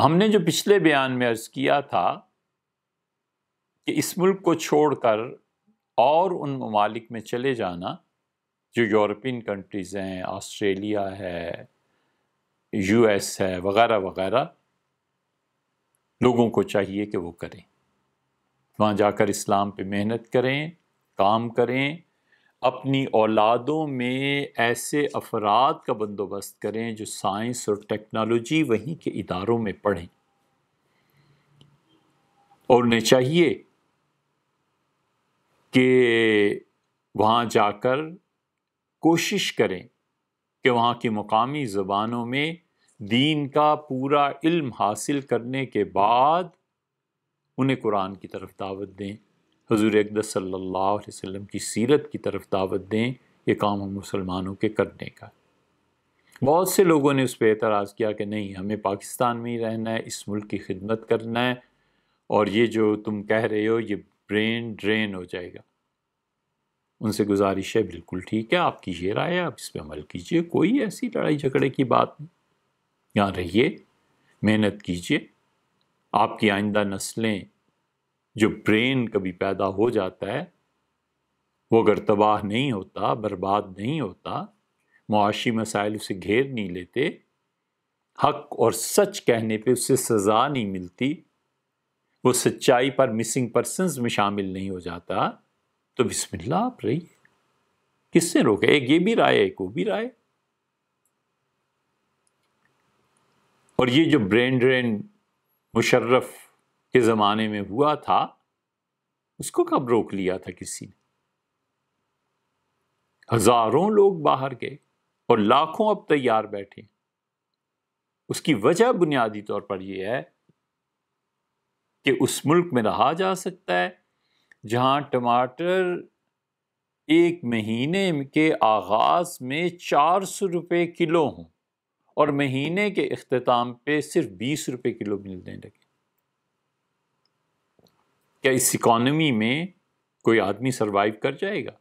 हमने जो पिछले बयान में अर्ज किया था कि इस मुल्क को छोड़कर और उन ममालिक में चले जाना जो यूरोपियन कंट्रीज़ हैं ऑस्ट्रेलिया है यूएस है वगैरह वगैरह लोगों को चाहिए कि वो करें वहाँ जाकर इस्लाम पे मेहनत करें काम करें अपनी औलादों में ऐसे अफराद का बंदोबस्त करें जो साइंस और टेक्नोलॉजी वहीं के इदारों में पढ़ें और उन्हें चाहिए कि वहाँ जाकर कोशिश करें कि वहाँ की मकामी ज़बानों में दीन का पूरा इल्म हासिल करने के बाद उन्हें कुरान की तरफ दावत दें हजूर अकद सल्ला वसम की सीरत की तरफ दावत दें ये काम हम मुसलमानों के करने का बहुत से लोगों ने उस पर एतराज़ किया कि नहीं हमें पाकिस्तान में ही रहना है इस मुल्क की खिदमत करना है और ये जो तुम कह रहे हो ये ब्रेन ड्रेन हो जाएगा उनसे गुजारिश है बिल्कुल ठीक है आपकी ये राय है आप इस पर अमल कीजिए कोई ऐसी लड़ाई झगड़े की बात नहीं यहाँ रहिए मेहनत कीजिए आपकी आइंदा नस्लें जो ब्रेन कभी पैदा हो जाता है वो अगर तबाह नहीं होता बर्बाद नहीं होता मुआशी मसाइल उसे घेर नहीं लेते हक और सच कहने पे उसे सज़ा नहीं मिलती वो सच्चाई पर मिसिंग पर्सनस में शामिल नहीं हो जाता तो बिस्मिल्लाह आप रही किसने रोके एक ये भी राय एक वो भी राय और ये जो ब्रेन ड्रेन मुशर्रफ़ के ज़माने में हुआ था उसको कब रोक लिया था किसी ने हजारों लोग बाहर गए और लाखों अब तैयार बैठे उसकी वजह बुनियादी तौर पर यह है कि उस मुल्क में रहा जा सकता है जहां टमाटर एक महीने के आगाज़ में चार सौ रुपये किलो हों और महीने के अख्ताम पे सिर्फ बीस रुपये किलो मिलने लगे क्या इस इकोनॉमी में कोई आदमी सरवाइव कर जाएगा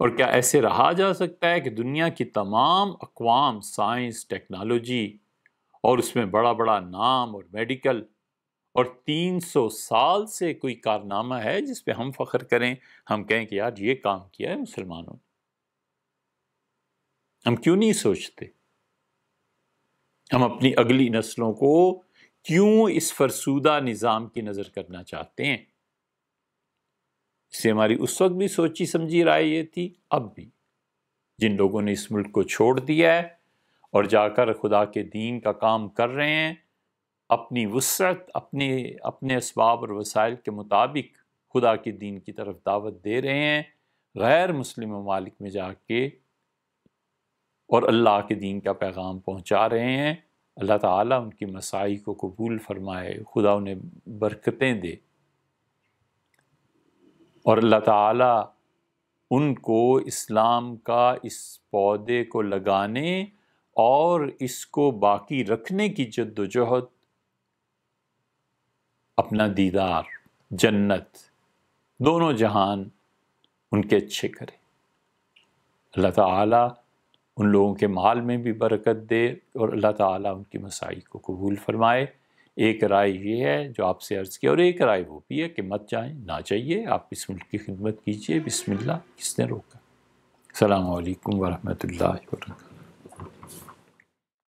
और क्या ऐसे रहा जा सकता है कि दुनिया की तमाम अकवाम साइंस टेक्नोलॉजी और उसमें बड़ा बड़ा नाम और मेडिकल और 300 साल से कोई कारनामा है जिस पे हम फख्र करें हम कहें कि यार ये काम किया है मुसलमानों ने हम क्यों नहीं सोचते हम अपनी अगली नस्लों को क्यों इस फरसूदा निज़ाम की नज़र करना चाहते हैं इससे हमारी उस वक्त भी सोची समझी राय ये थी अब भी जिन लोगों ने इस मुल्क को छोड़ दिया है और जाकर खुदा के दीन का काम कर रहे हैं अपनी वसरत अपने अपने इसबाब और वसाइल के मुताबिक खुदा के दीन की तरफ दावत दे रहे हैं गैर मुस्लिम ममालिक में जाके और अल्लाह के दीन का पैगाम पहुंचा रहे हैं अल्लाह ताला उनकी मसाई को कबूल फरमाए खुदा उन्हें बरकतें दे और अल्लाह ताला उनको इस्लाम का इस पौधे को लगाने और इसको बाकी रखने की जद्दोजहद अपना दीदार जन्नत दोनों जहान उनके अच्छे करे अल्लाह ताला उन लोगों के माल में भी बरकत दे और अल्लाह ताला उनकी मसाई को कबूल फरमाए एक राय ये है जो आपसे अर्ज़ किया और एक राय वो भी है कि मत जाएं ना चाहिए आप इस मुल्क की खिदमत कीजिए बिस्मिल्लाह किसने रोका सलामकुम वरहमल वर्क